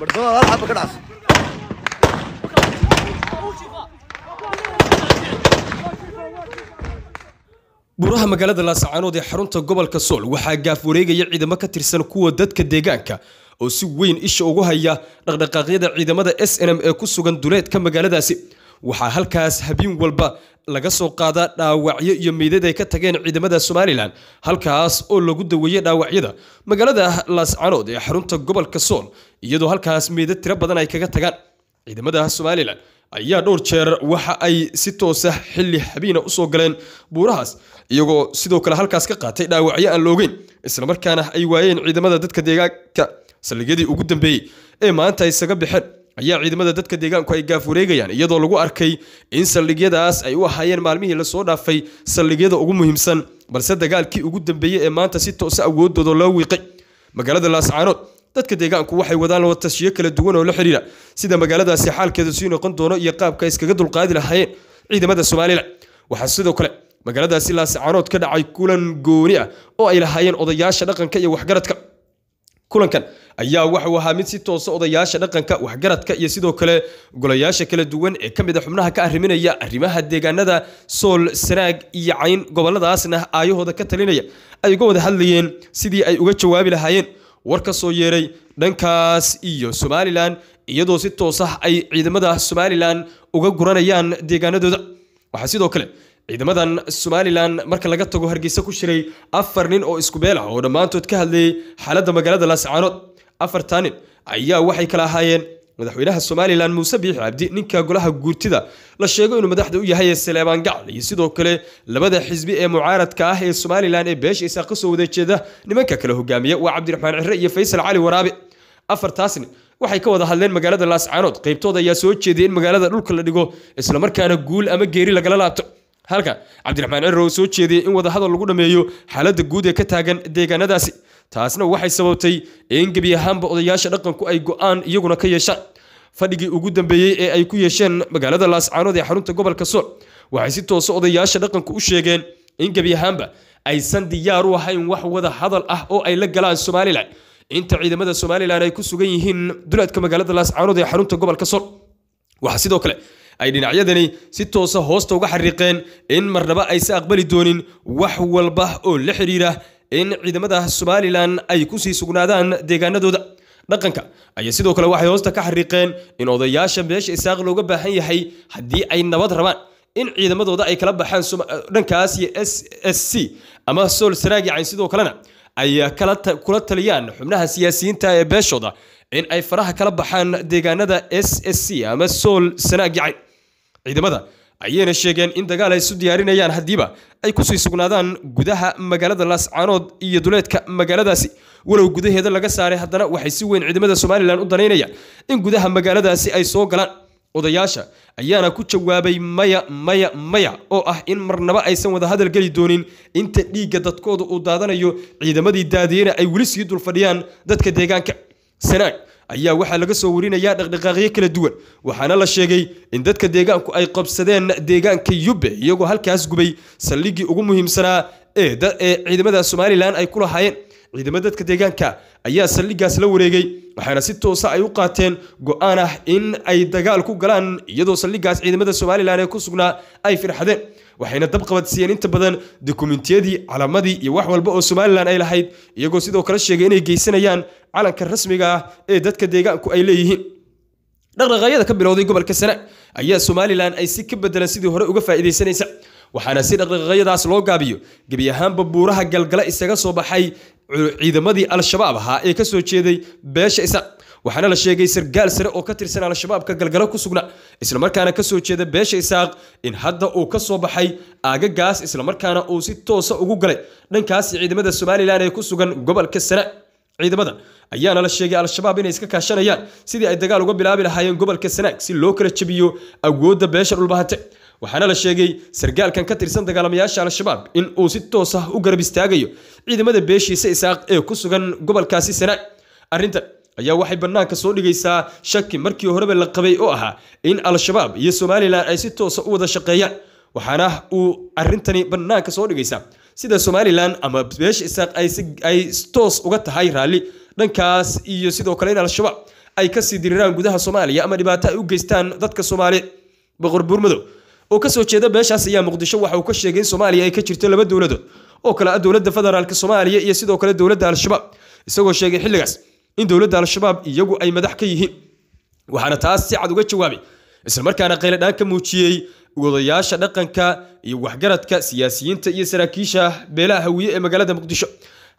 مرتضى العب كرعس buuraha magaalada laascaanood ee xarunta gobolka sool waxaa gaaf wareegaya ciidamo ka tirsan kuwa dadka deegaanka oo si weyn isha ugu haya dhaqdhaqaaqyada ciidamada s n m ee ku sugan duleedka magaaladaasi waxaa halkaas habeen walba laga soo qaadaa dhaawacyo iyo meydad ay ka tageen ciidamada somalilan halkaas oo lagu daweeyey dhaawacyada magaalada laascanood ee xarunta gobolka sool iyadoo halkaas meydad tiro badan ay kaga tagaan ciidamada somalilan ayaa dhowr jeer waxa ay si toosa ah xilli habiina usoo galeen buurahaas iyagoo sidoo kale halkaas ka qaatay dhaawacyo aan la islamarkaana ay waayeen ciidamada dadka deegaanka saldhigyadii ugu dambeeyey ee maanta isaga baxeen ayaa ciidamada dadka deegaanku ay gaaf iyadoo lagu arkay in saldhigyadaas ay u ahaayeen maalmihii lasoo dhaafay saldhigyada ugu muhiimsan balse dagaalkii ugu dambeeyey ee maanta si toosa ah awoodooda loo wiiqay magaalada laascaanood dadka deegaanku waxay wadaan watashiyo kala duwan oo la xidhiidha sida magaaladaasi xaalkeeda sii noqon doono iyo qaabka iskaga dulqaadi lahaayeen ciidamada somalilan waxaa sidoo kale magaaladaasi laascaanood ka dhacay kulan gooni ah oo ay lahaayeen odayaasha dhaqanka iyo waxgaradka kulankan ayaa waxau ahaa mid si toosa odayaasha dhaqanka waxgaradka iyo sidoo kale golayaasha kala duwan ee ka mid a ah xubnaha ka arriminaya arrimaha deegaanada sool sanaag iyo cayn gobolladaasna aayahooda ka talinaya ay uga wada hadlayeen sidii ay uga jawaabi lahaayeen war ka soo yeeray dhankaas iyo somalilan iyadoo si toos ah ay ciidamada somalilan uga guranayaan deegaanadooda waxaa sidoo kale ciidamadan somalilan marka laga tago hargeysa ku shiray afar nin oo isku beel ah oo dhammaantood ka hadlayay xaaladda magaalada laascaanood afartani ayaa waxay kala ahaayeen madaxweynaha somalilan muuse biixi cabdi ninka golaha guurtida la sheego inuu madaxda u yahay saleebaan gacl iyo sidoo kale labada xisbi ee mucaaradka ah ee somalilan ee beesha kasoo wada jeeda nimanka kale hogaamiya waa cabdiraxmaan cire iyo faysal cali waraabe afartaasni waxay ka wada hadleen magaalada laascaanood qaybtood ayaa soo jeediyay in magaalada dhulka la dhigo islamarkaana guul ama geeri lagala laabto halka cabdiraxmaan cire oo soo jeediyey in wadahadal lagu dhameeyo xaaladda guud ee ka taagan deegaanadaasi taasna waxay sababtay in gebi ahaanba odayaasha dhaqanku ay go'aan iyaguna ka yeeshaan fadhigii ugu dambeeyey ee ay ku yeesheen magaalada laascaanood ee xarunta gobolka sool waxay si toosa odayaasha dhaqanku u sheegeen in gebi ahaanba aysan diyaar u ahayn wax wada hadal ah oo ay la galaan somalilan inta ciidamada somalilan ay ku sugan yihiin duleedka magaalada laascaanood ee xarunta gobolka sool waxaa sidoo kale ay dhinacyadani si toosa hoosta uga xariiqeen in marnaba aysan aqbali doonin wax walba oo la xidhiira in ciidamada somalilan ay kusii sugnaadaan deegaanadooda dhaqanka ayaa sidoo kale waxay hoosta ka xariiqeen in odayaasha meesha isaaq looga baahan yahay haddii ay nabad rabaan in ciidamadooda ay kala baxaan dhankaas iyo s s c ama sool saraagican sidoo kalena ay kula taliyaan xubnaha siyaasiyiinta ee beeshooda in ay faraha kala baxaan deegaanada s s c ama sool sanaagicay ciidamada ayayna sheegeen in dagaal ay isu diyaarinayaan haddiiba ay ku sii sugnaadaan gudaha magaalada laascaanood iyo duleedka magaaladaasi walow gudaheeda laga saaray haddana waxay si weyn ciidamada somalilan u danaynayaan in gudaha magaaladaasi ay soo galaan odayaasha ayaana ku jawaabay maya maya maya oo ah in marnaba aysan wada hadal geli doonin inta dhiigga dadkooda uu daadanayo ciidamadii daadiyena ay weli sii dul fadhiyaan dadka deegaanka sanaag ayaa waxaa laga soo warinayaa dhaqdhaqaaqyo kala duwan waxaana la sheegay in dadka deegaanku ay qabsadeen deegaanka yube iyagoo halkaas gubay saldhiggii ugu muhiimsanaa ee ciidamada somalilan ay ku lahaayeen ciidamada dadka deegaanka ayaa saldhigaas la wareegay waxaana si toosa ay u qaateen go-aan ah in ay dagaal ku galaan iyadoo saldhigaas ciidamada somalilan ee ku sugnaa ay firxadeen waxayna dabqabad siiyeen inta badan dokumentiyadii calamadii iyo wax walba oo somalilan ay lahayd iyagoo sidoo kale sheegay inay geysanayaan calanka rasmiga ah ee dadka deegaanku ay leeyihiin dhaqdhaqaaqyada ka bilowday gobolka sanaag ayaa somalilan ay si ka bedelan sidii hore uga faa'iidaysanaysa waxaana si dhaqdhaqaayadaas loo gaabiyo gebi ahaanba buuraha galgala isaga soo baxay ciidamadii al-shabaab ahaa ee ka soo jeeday beesha isa waxaana la sheegay sargaal sare oo ka tirsan al-shabaabka galgalo ku sugnaa islamarkaana kasoo jeeda beesha isaaq in hadda uu ka soo baxay aagagaas islamarkaana uu si toosa ugu galay dhankaas ciidamada somalilan ee ku sugan gobolka sare ciidamada ayaana la sheegay al-shabaab inay iska kaashanayaan sidii ay dagaal uga bilaabi lahaayeen gobolka sanaag si loo kala jabiyo awoodda beesha dhulbahate waxaana la sheegay sargaalkan ka tirsan dagaalamayaasha al-shabaab in uu si toos ah u garab istaagayo ciidamada beeshiisa isaaq ee ku sugan gobolkaasi sanaag arrintan ayaa waxay bannaanka soo dhigaysaa shaki markii horeba la qabay oo ahaa in al-shabaab iyo somalilan ay si toosa ah u wada shaqeeyaan waxaana uu arrintani bannaanka soo dhigaysaa sida somalilan ama beesha isaaq ay toos uga tahay raalli dhankaas iyo sidoo kale in al-shabaab ay kasii diriraan gudaha soomaaliya ama dhibaato ay u geystaan dadka soomaali boqor buurmadow oo kasoo jeeda beeshaas ayaa muqdisho waxa uu ka sheegay in soomaaliya ay ka jirto laba dowladood oo kale ah dowladda federaalk soomaaliya iyo sidoo kale dowladda al-shabaab isagoo sheegay xilligaas in dowladda al-shabaab iyagu ay madax ka yihiin waxaana taas si cad uga jawaabay islamarkaana qayladhaan ka muujiyey odayaasha dhaqanka iyo waxgaradka siyaasiyiinta iyo saraakiisha beelaha hawiye ee magaalada muqdisho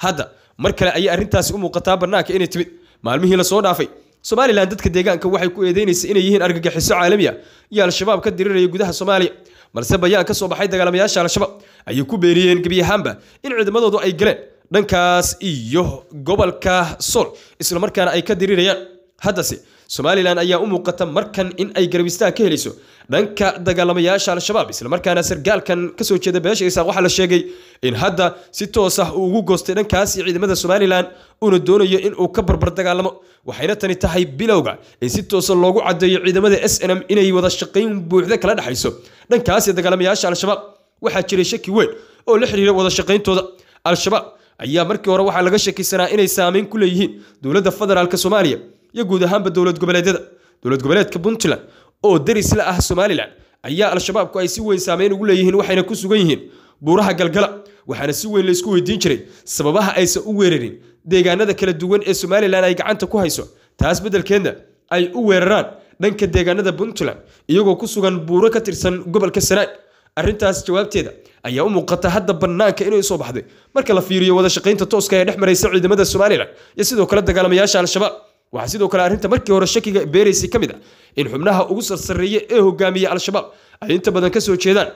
hadda mar kale ayay arrintaasi u muuqataa bannaanka inay timid maalmihii lasoo dhaafay somalilan dadka deegaanka waxay ku eedeynaysa inay yihiin argagixiso caalami iyo al-shabaab ka diriraya gudaha soomaaliya balse bayaan ka soo baxay dagaalamayaasha al-shabaab ayay ku beeniyeen gebi ahaanba in ciidamadoodu ay galeen dhankaas iyo gobolka sool islamarkaana ay ka diriirayaan haddase somalilan ayaa u muuqata markan in ay garabistaan ka helayso dhanka dagaalamayaasha al-shabaab islamarkaana sargaalkan kasoo jeeda beesha isaaq waxaa la sheegay in hadda si toos ah uu ugu goostay dhankaasi ciidamada somalilan uuna doonayo in ka barbar dagaalamo waxayna tani tahay bilowga in si toosa ah loogu cadeeyo ciidamada s n m inay wada shaqayn buuxda kala dhexayso dhankaasi dagaalamayaasha al-shabaab waxaa jiray shaki weyn oo la xiriira wada shaqayntooda al-shabaab ayaa markii hore waxaa laga shakisanaa inay saameyn ku leeyihiin dowladda federaalk soomaaliya iyo guud ahaanba dowlad goboleedyada dowlad goboleedka puntland oo deris la ah somalilan ayaa al-shabaabku ay si weyn saameyn ugu leeyihiin waxayna ku sugan yihiin buuraha galgala waxaana si weyn laysku weydiin jiray sababaha aysan u weerarin deegaanada kala duwan ee somalilan ay gacanta ku hayso taas beddelkeedna ay u weeraraan dhanka deegaanada puntland iyagoo ku sugan buuro ka tirsan gobolka sanaag arintaas jawaabteeda ayaa u muuqata hadda bannaanka inay soo baxday marka la fiiriyo wada shaqaynta tooska ee dhex maraysa ciidamada somalilan iyo sidoo kale dagaalamayaasha al-shabaab waxaa sidoo kale arrinta markii hore shakiga beeraysay ka mid a ah in xubnaha ugu sarsareeya ee hogaamiya al-shabaab ay inta badan ka soo jeedaan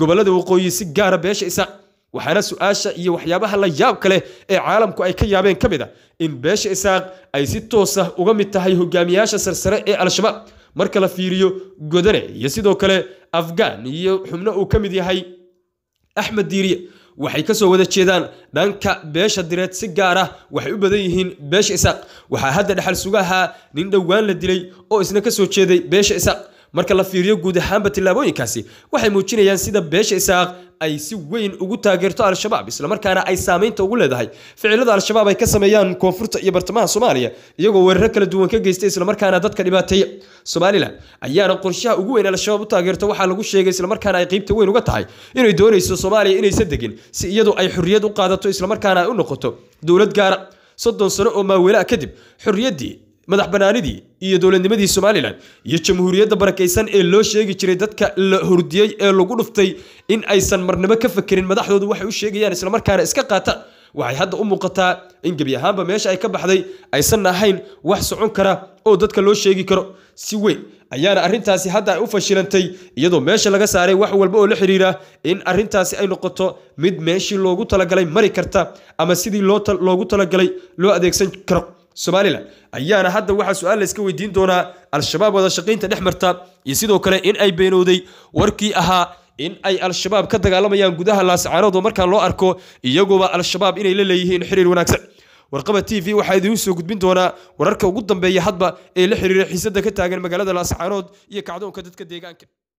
gobollada waqooyi si gaara beesha isaaq waxaana su-aasha iyo waxyaabaha la yaabka leh ee caalamku ay ka yaabeen ka mid a ah. in beesha isaaq ay si toosa ah uga mid tahay hogaamiyaasha sarsare ee al-shabaab marka la fiiriyo godane iyo sidoo kale afghan iyo xubno uu ka mid yahay axmed diiriye waxay ka soo wada jeedaan dhanka beesha direed si gaar ah waxay u badan yihiin beesha isaaq waxaa hadda dhexal sugahaa nin dhowaan la dilay oo isna ka soo jeeday beesha isaaq marka la fiiriyo guud ahaanba tillaabooyinkaasi waxay muujinayaan sida beesha isaaq ay si weyn ugu taageerto al-shabaab islamarkaana ay saamaynta ugu leedahay ficilada al-shabaab ay ka sameeyaan koonfurta iyo bartamaha soomaaliya iyagoo weeraro kala duwan ka geystay islamarkaana dadka dhibaateeya somalilan ayaana qorshaha ugu weyn al-shabaab u taageerto waxaa lagu sheegay islamarkaana ay qiybta weyn uga tahay inay doonayso soomaaliya inaysa degin si iyadu ay xorriyad u qaadato islamarkaana ay u noqoto dowlad gaara soddon sano oo maawelaa kadib xorriyaddii madax banaanidii iyo dowladnimadii somalilan iyo jamhuuriyadda barakaysan ee loo sheegi jiray dadka la hurdiyey ee lagu dhuftay in aysan marnimo ka fakerin madaxdoodu waxay u sheegayaan islamarkaana iska qaata waxay hadda u muuqataa in gebi ahaanba meesha ay ka baxday aysan ahayn wax socon kara oo dadka loo sheegi karo si weyn ayaana arrintaasi hadda ay u fashilantay iyadoo meesha laga saaray wax walba oo la xiriira in arrintaasi ay noqoto mid meeshii loogu talagalay mari karta ama sidii loogu talagalay loo adeegsan karo somalilan ayaana hadda waxaa su-aal layska weydiin doonaa al-shabaab wada shaqaynta dhex marta iyo sidoo kale in ay beenooday warkii ahaa in ay al-shabaab ka dagaalamayaan gudaha laascaanood oo markaa loo arko iyaguoba al-shabaab inay la leeyihiin xiriir wanaagsan warqaba t v waxaa idiin soo gudbin doonaa wararka ugu dambeeya hadba ee la xiriira xiisadda ka taagan magaalada laascaanood iyo kacdoonka dadka deegaanka